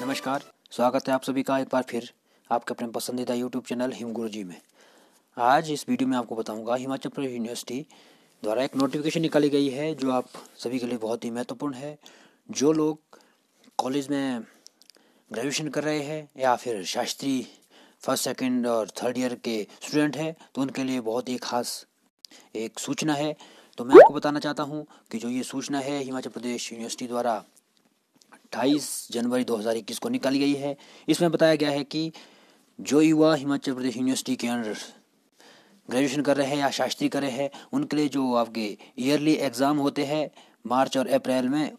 नमस्कार स्वागत है आप सभी का एक बार फिर आपके अपने पसंदीदा YouTube चैनल हिम गुरु जी में आज इस वीडियो में आपको बताऊंगा हिमाचल प्रदेश यूनिवर्सिटी द्वारा एक नोटिफिकेशन निकाली गई है जो आप सभी के लिए बहुत ही महत्वपूर्ण है जो लोग कॉलेज में ग्रेजुएशन कर रहे हैं या फिर शास्त्री फर्स्ट सेकंड और थर्ड ईयर के स्टूडेंट हैं तो उनके लिए बहुत ही खास एक सूचना है तो मैं आपको बताना चाहता हूँ कि जो ये सूचना है हिमाचल प्रदेश यूनिवर्सिटी द्वारा अट्ठाईस जनवरी 2021 को निकाली गई है इसमें बताया गया है कि जो युवा हिमाचल प्रदेश यूनिवर्सिटी के अंडर ग्रेजुएशन कर रहे हैं या शास्त्री कर रहे हैं उनके लिए जो आपके ईयरली एग्ज़ाम होते हैं मार्च और अप्रैल में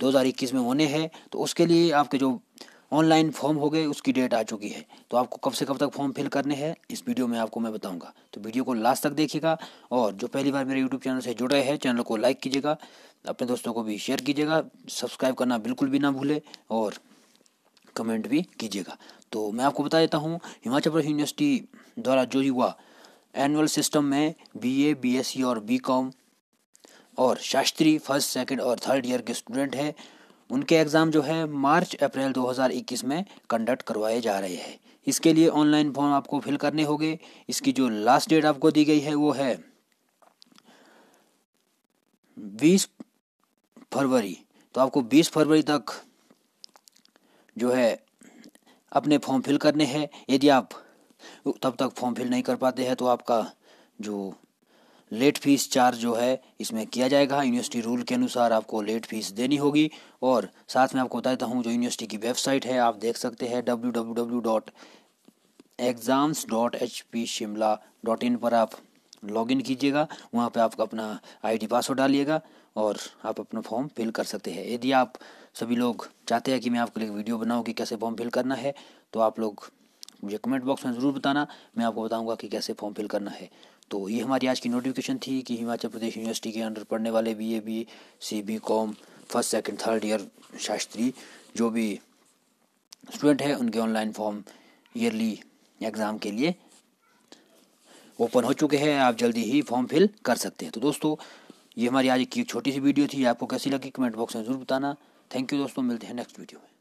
दो में होने हैं तो उसके लिए आपके जो ऑनलाइन फॉर्म हो गए उसकी डेट आ चुकी है तो आपको कब से कब तक फॉर्म फिल करने हैं इस वीडियो में आपको मैं बताऊंगा तो वीडियो को लास्ट तक देखिएगा और जो पहली बार मेरे यूट्यूब चैनल से जुड़े हैं चैनल को लाइक कीजिएगा अपने दोस्तों को भी शेयर कीजिएगा सब्सक्राइब करना बिल्कुल भी ना भूले और कमेंट भी कीजिएगा तो मैं आपको बता देता हूँ हिमाचल प्रदेश यूनिवर्सिटी द्वारा जो युवा एनुअल सिस्टम में एस सी e और कॉम और शास्त्री फर्स्ट सेकेंड और थर्ड ईयर के स्टूडेंट हैं उनके एग्ज़ाम जो है मार्च अप्रैल 2021 में कंडक्ट करवाए जा रहे हैं इसके लिए ऑनलाइन फॉर्म आपको फिल करने होंगे इसकी जो लास्ट डेट आपको दी गई है वो है बीस फरवरी तो आपको बीस फरवरी तक जो है अपने फॉर्म फिल करने हैं यदि आप तब तक फॉर्म फिल नहीं कर पाते हैं तो आपका जो लेट फीस चार्ज जो है इसमें किया जाएगा यूनिवर्सिटी रूल के अनुसार आपको लेट फीस देनी होगी और साथ में आपको बता देता हूँ जो यूनिवर्सिटी की वेबसाइट है आप देख सकते हैं W W W dot exams dot H P Shimla dot in पर आप लॉग इन कीजिएगा वहाँ पर आप अपना डी पासवर्ड डालिएगा और आप अपना फॉर्म फिल कर सकते हैं यदि आप सभी लोग चाहते हैं कि मैं आपके लिए वीडियो बनाऊँ कि कैसे फॉर्म फिल करना है तो आप लोग मुझे कमेंट बॉक्स में ज़रूर बताना मैं आपको बताऊंगा कि कैसे फॉर्म फिल करना है तो ये हमारी आज की नोटिफिकेशन थी कि हिमाचल प्रदेश यूनिवर्सिटी के अंडर पढ़ने वाले B A B C B com first second third year Shastri जो भी स्टूडेंट है उनके ऑनलाइन फॉर्म ईयरली एग्ज़ाम के लिए ओपन हो चुके हैं आप जल्दी ही फॉर्म फिल कर सकते हैं तो दोस्तों ये हमारी आज की एक छोटी सी वीडियो थी आपको कैसी लगी कमेंट बॉक्स में ज़रूर बताना थैंक यू दोस्तों मिलते हैं नेक्स्ट वीडियो में